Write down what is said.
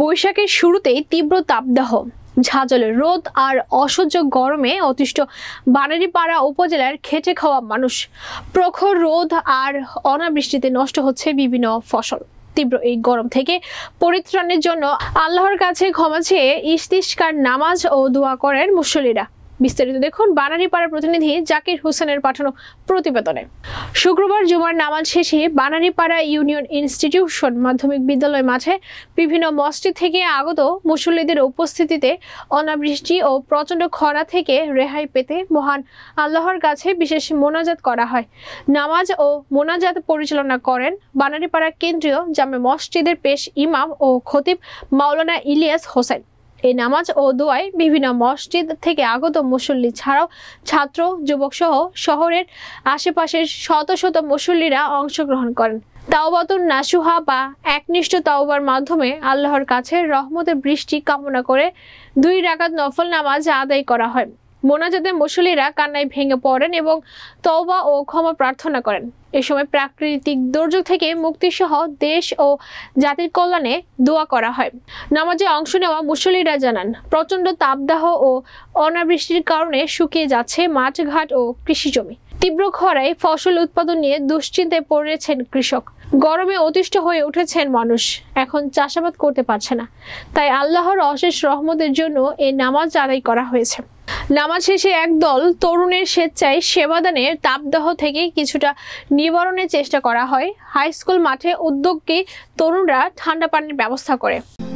বৈশাখের শুরুতেই তীব্র তাপদাহ ঝাঁঝলে রোদ আর অসহ্য গরমে অতিষ্ঠ বানারীপাড়া উপজেলার খেটে খাওয়া মানুষ প্রখর রোদ আর অনাবৃষ্টিতে নষ্ট হচ্ছে বিভিন্ন ফসল তীব্র এই গরম থেকে পরিত্রাণের জন্য আল্লাহর কাছে ক্ষমা চেয়ে ইস্তিস্কার নামাজ ও দোয়া করেন মুসল্লিরা বিস্তারিত দেখুন বানারীপাড়ার প্রতিনিধি জাকির হোসেনের পাঠানো প্রতিবেদনে শুক্রবার জুমার নামাজ শেষে বানারীপাড়া ইউনিয়ন ইনস্টিটিউশন মাধ্যমিক বিদ্যালয় মাঠে বিভিন্ন মসজিদ থেকে আগত মুসল্লিদের উপস্থিতিতে অনাবৃষ্টি ও প্রচণ্ড খরা থেকে রেহাই পেতে মহান আল্লাহর কাছে বিশেষ মোনাজাত করা হয় নামাজ ও মোনাজাত পরিচালনা করেন বানারীপাড়া কেন্দ্রীয় জামে মসজিদের পেশ ইমাম ও খতিব মাওলানা ইলিয়াস হোসেন এই নামাজ ও দোয়ায় বিভিন্ন মসজিদ থেকে আগত মুসল্লি ছাড়াও ছাত্র যুবক সহ শহরের আশেপাশের শত শত মুসল্লিরা অংশগ্রহণ করেন তাওবাতুন নাসুহা বা একনিষ্ঠ তাওবার মাধ্যমে আল্লাহর কাছে রহমতের বৃষ্টি কামনা করে দুই রাকাত নফল নামাজ আদায় করা হয় মোনাজাতে মুসলিরা কান্নায় ভেঙে পড়েন এবং তওবা ও ক্ষমা প্রার্থনা করেন এ সময় প্রাকৃতিক দুর্যোগ থেকে মুক্তিসহ দেশ ও জাতির কল্যাণে দোয়া করা হয় নামাজে অংশ নেওয়া মুসলিরা জানান প্রচণ্ড তাপদাহ ও অনাবৃষ্টির কারণে শুকিয়ে যাচ্ছে মাঠঘাট ও কৃষিজমি তীব্র খরায় ফসল উৎপাদন নিয়ে দুশ্চিন্তায় পড়েছেন কৃষক গরমে অতিষ্ঠ হয়ে উঠেছেন মানুষ এখন চাষাবাদ করতে পারছে না তাই আল্লাহর অশেষ রহমতের জন্য এই নামাজ আদায় করা হয়েছে নামাজ শেষে একদল তরুণের স্বেচ্ছায় সেবাদানে তাপদাহ থেকে কিছুটা নিবারণের চেষ্টা করা হয় হাই স্কুল মাঠে উদ্যোগকে তরুণরা ঠান্ডা পানির ব্যবস্থা করে